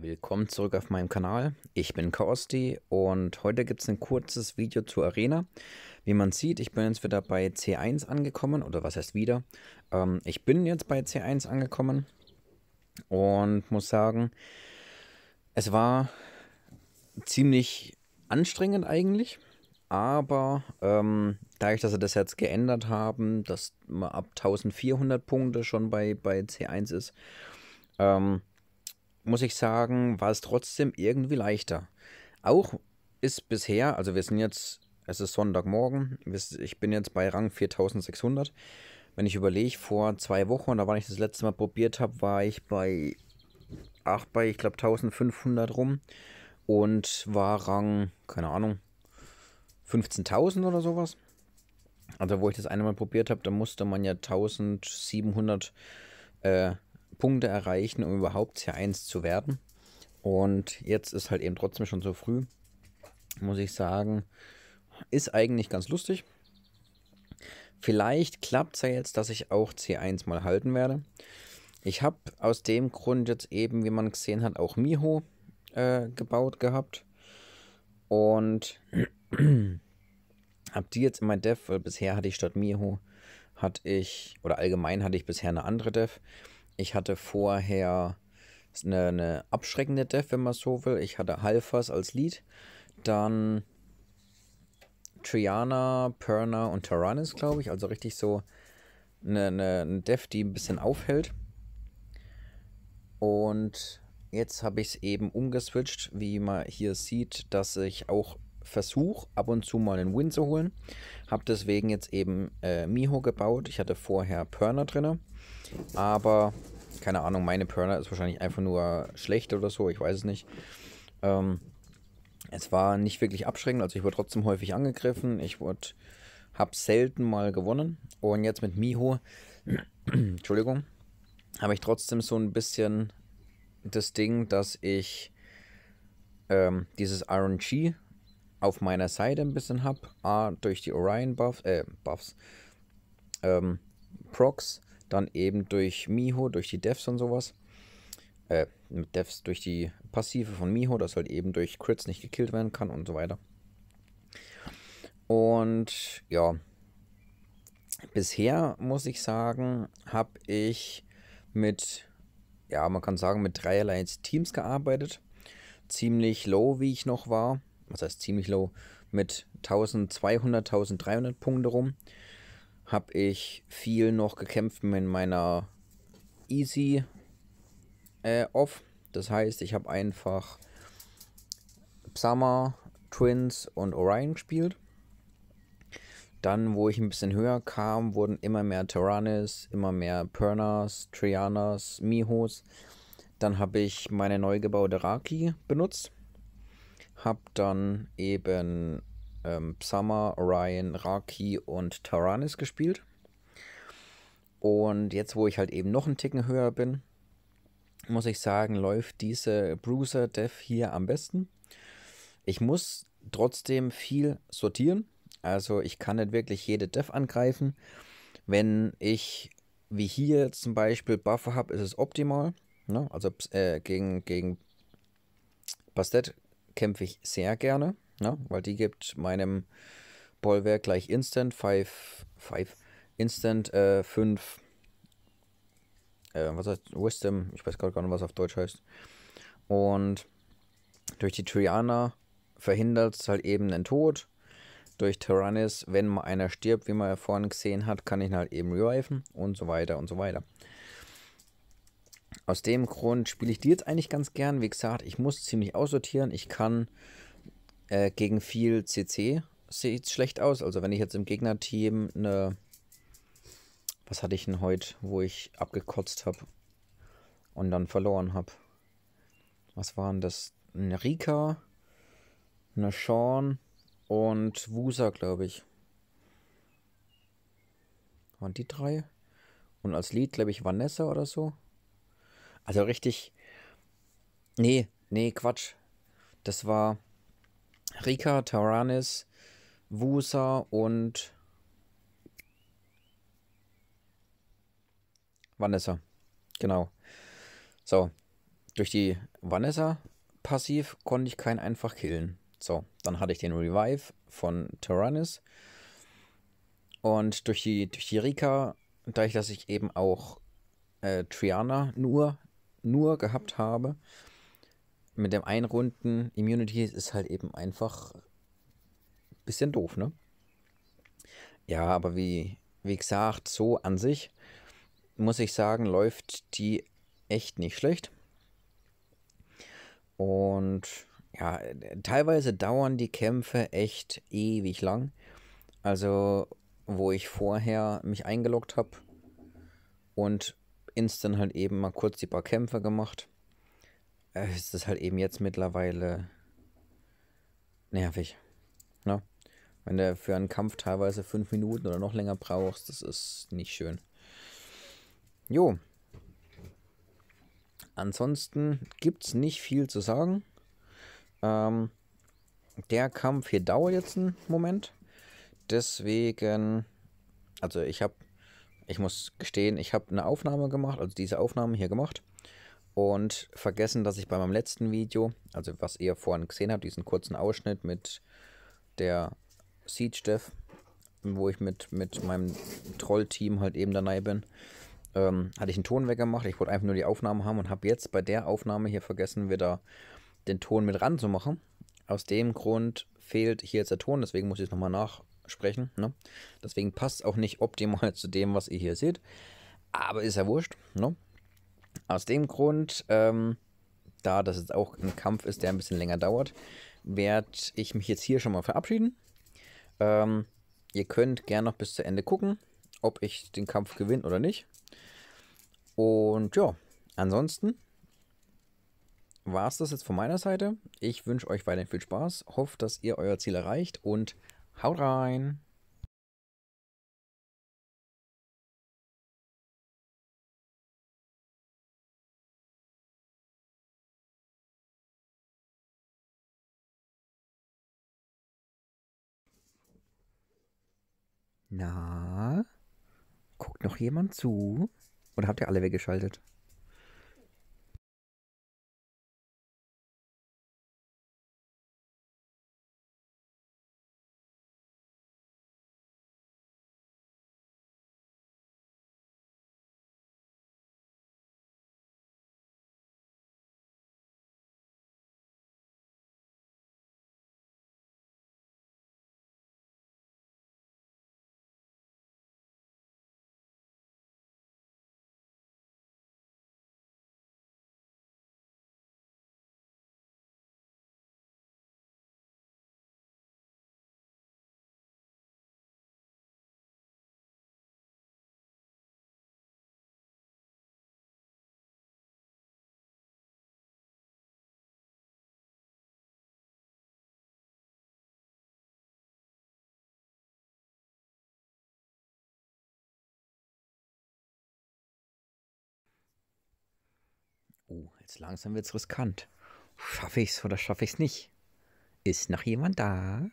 Willkommen zurück auf meinem Kanal. Ich bin Kosti und heute gibt es ein kurzes Video zur Arena. Wie man sieht, ich bin jetzt wieder bei C1 angekommen, oder was heißt wieder? Ähm, ich bin jetzt bei C1 angekommen und muss sagen, es war ziemlich anstrengend eigentlich, aber ähm, dadurch, dass sie das jetzt geändert haben, dass man ab 1400 Punkte schon bei, bei C1 ist, ähm, muss ich sagen, war es trotzdem irgendwie leichter. Auch ist bisher, also wir sind jetzt, es ist Sonntagmorgen, ich bin jetzt bei Rang 4600. Wenn ich überlege, vor zwei Wochen, da war ich das letzte Mal probiert habe, war ich bei, ach, bei, ich glaube 1500 rum und war Rang, keine Ahnung, 15.000 oder sowas. Also wo ich das eine Mal probiert habe, da musste man ja 1700 äh, Punkte erreichen, um überhaupt Tier 1 zu werden. Und jetzt ist halt eben trotzdem schon so früh, muss ich sagen. Ist eigentlich ganz lustig. Vielleicht klappt es ja jetzt, dass ich auch C1 mal halten werde. Ich habe aus dem Grund jetzt eben, wie man gesehen hat, auch Miho äh, gebaut gehabt. Und habe die jetzt in mein Dev, weil bisher hatte ich statt Miho, hatte ich, oder allgemein hatte ich bisher eine andere Dev. Ich hatte vorher eine, eine abschreckende Death, wenn man so will. Ich hatte Halfas als Lead. Dann Triana, Perna und Tyrannis, glaube ich. Also richtig so eine, eine, eine Dev, die ein bisschen aufhält. Und jetzt habe ich es eben umgeswitcht, wie man hier sieht, dass ich auch versuche, ab und zu mal einen Win zu holen. Habe deswegen jetzt eben äh, Miho gebaut. Ich hatte vorher Perna drinne. Aber keine Ahnung, meine Perner ist wahrscheinlich einfach nur schlecht oder so, ich weiß es nicht. Ähm, es war nicht wirklich abschreckend, also ich wurde trotzdem häufig angegriffen. Ich habe selten mal gewonnen. Und jetzt mit Miho, Entschuldigung, habe ich trotzdem so ein bisschen das Ding, dass ich ähm, dieses RNG auf meiner Seite ein bisschen habe. A, durch die Orion Buffs, äh, Buffs, ähm, Procs dann eben durch Miho, durch die Devs und sowas. Äh, mit Devs durch die Passive von Miho, dass halt eben durch Crits nicht gekillt werden kann und so weiter. Und ja, bisher muss ich sagen, habe ich mit, ja, man kann sagen, mit dreierlei Teams gearbeitet. Ziemlich low, wie ich noch war. Was heißt ziemlich low? Mit 1200, 1300 Punkte rum habe ich viel noch gekämpft mit meiner Easy äh, Off. Das heißt, ich habe einfach Psama, Twins und Orion gespielt. Dann, wo ich ein bisschen höher kam, wurden immer mehr Tyrannis, immer mehr Pernas, Trianas, Mihos. Dann habe ich meine neu gebaute Raki benutzt. Habe dann eben ähm, Summer, Orion, Raki und Taranis gespielt. Und jetzt, wo ich halt eben noch einen Ticken höher bin, muss ich sagen, läuft diese Bruiser Dev hier am besten. Ich muss trotzdem viel sortieren. Also ich kann nicht wirklich jede Dev angreifen. Wenn ich, wie hier zum Beispiel, Buffer habe, ist es optimal. Ne? Also äh, gegen, gegen Bastet kämpfe ich sehr gerne. Ne? Weil die gibt meinem Bollwerk gleich Instant 5, 5, Instant 5, äh, äh, was heißt Wisdom, ich weiß gerade gar nicht, was auf Deutsch heißt. Und durch die Triana verhindert es halt eben den Tod. Durch Tyrannis, wenn mal einer stirbt, wie man ja vorhin gesehen hat, kann ich ihn halt eben reviven und so weiter und so weiter. Aus dem Grund spiele ich die jetzt eigentlich ganz gern. Wie gesagt, ich muss ziemlich aussortieren. Ich kann äh, gegen viel CC sieht es schlecht aus. Also wenn ich jetzt im Gegnerteam eine... Was hatte ich denn heute, wo ich abgekotzt habe und dann verloren habe? Was waren das? Eine Rika, eine Sean und Wusa, glaube ich. Waren die drei? Und als Lied, glaube ich, Vanessa oder so. Also richtig. Nee, nee, Quatsch. Das war. Rika, Taranis, Wusa und Vanessa. Genau. So, durch die Vanessa passiv konnte ich keinen einfach killen. So, dann hatte ich den Revive von Tyrannus. Und durch die, durch die Rika, dadurch, dass ich eben auch äh, Triana nur, nur gehabt habe, mit dem Einrunden Immunity ist halt eben einfach ein bisschen doof, ne? Ja, aber wie, wie gesagt, so an sich muss ich sagen, läuft die echt nicht schlecht. Und ja, teilweise dauern die Kämpfe echt ewig lang. Also, wo ich vorher mich eingeloggt habe und instant halt eben mal kurz die paar Kämpfe gemacht äh, ist es halt eben jetzt mittlerweile nervig. Ne? Wenn du für einen Kampf teilweise fünf Minuten oder noch länger brauchst, das ist nicht schön. Jo. Ansonsten gibt es nicht viel zu sagen. Ähm, der Kampf hier dauert jetzt einen Moment. Deswegen, also ich habe, ich muss gestehen, ich habe eine Aufnahme gemacht, also diese Aufnahme hier gemacht und vergessen, dass ich bei meinem letzten Video, also was ihr vorhin gesehen habt, diesen kurzen Ausschnitt mit der Siege Dev, wo ich mit, mit meinem Troll-Team halt eben dabei bin, ähm, hatte ich einen Ton weggemacht. Ich wollte einfach nur die Aufnahme haben und habe jetzt bei der Aufnahme hier vergessen, wieder den Ton mit ranzumachen. Aus dem Grund fehlt hier jetzt der Ton, deswegen muss ich es nochmal nachsprechen. Ne? Deswegen passt es auch nicht optimal zu dem, was ihr hier seht. Aber ist ja wurscht. Ne? Aus dem Grund, ähm, da das jetzt auch ein Kampf ist, der ein bisschen länger dauert, werde ich mich jetzt hier schon mal verabschieden. Ähm, ihr könnt gerne noch bis zu Ende gucken, ob ich den Kampf gewinne oder nicht. Und ja, ansonsten war es das jetzt von meiner Seite. Ich wünsche euch weiterhin viel Spaß, hoffe, dass ihr euer Ziel erreicht und haut rein! Na, guckt noch jemand zu? Oder habt ihr alle weggeschaltet? Oh, jetzt langsam wird's riskant. Schaffe ich's oder schaffe ich's nicht? Ist noch jemand da?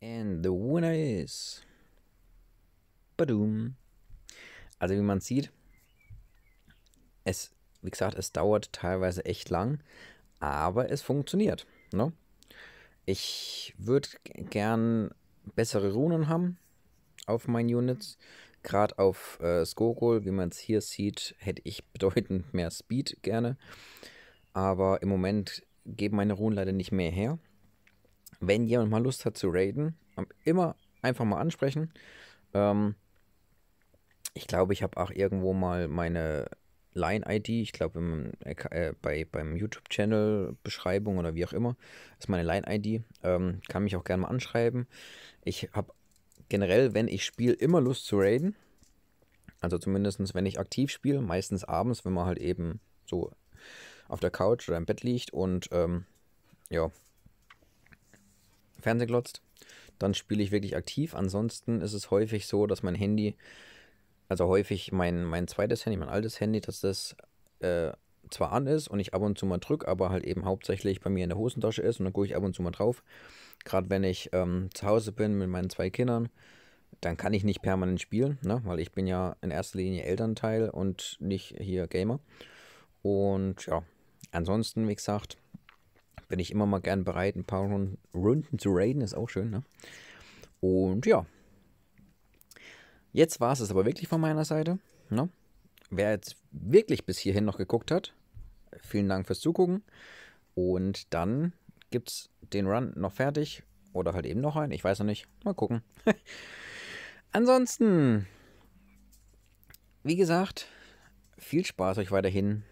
And the winner is. Badum. Also, wie man sieht, es, wie gesagt, es dauert teilweise echt lang, aber es funktioniert. Ne? Ich würde gern bessere Runen haben auf meinen Units. Gerade auf äh, Skogol, wie man es hier sieht, hätte ich bedeutend mehr Speed gerne. Aber im Moment geben meine Runen leider nicht mehr her wenn jemand mal Lust hat zu raiden, immer einfach mal ansprechen. Ähm, ich glaube, ich habe auch irgendwo mal meine Line-ID, ich glaube äh, äh, bei, beim YouTube-Channel-Beschreibung oder wie auch immer, ist meine Line-ID. Ähm, kann mich auch gerne mal anschreiben. Ich habe generell, wenn ich spiele, immer Lust zu raiden. Also zumindest, wenn ich aktiv spiele, meistens abends, wenn man halt eben so auf der Couch oder im Bett liegt und ähm, ja, Fernsehen glotzt, dann spiele ich wirklich aktiv. Ansonsten ist es häufig so, dass mein Handy, also häufig mein, mein zweites Handy, mein altes Handy, dass das äh, zwar an ist und ich ab und zu mal drücke, aber halt eben hauptsächlich bei mir in der Hosentasche ist und dann gucke ich ab und zu mal drauf. Gerade wenn ich ähm, zu Hause bin mit meinen zwei Kindern, dann kann ich nicht permanent spielen, ne? weil ich bin ja in erster Linie Elternteil und nicht hier Gamer. Und ja, ansonsten, wie gesagt, bin ich immer mal gern bereit, ein paar Runden zu raiden, ist auch schön, ne? Und ja. Jetzt war es es aber wirklich von meiner Seite. Ne? Wer jetzt wirklich bis hierhin noch geguckt hat, vielen Dank fürs Zugucken. Und dann gibt es den Run noch fertig. Oder halt eben noch einen. Ich weiß noch nicht. Mal gucken. Ansonsten, wie gesagt, viel Spaß euch weiterhin.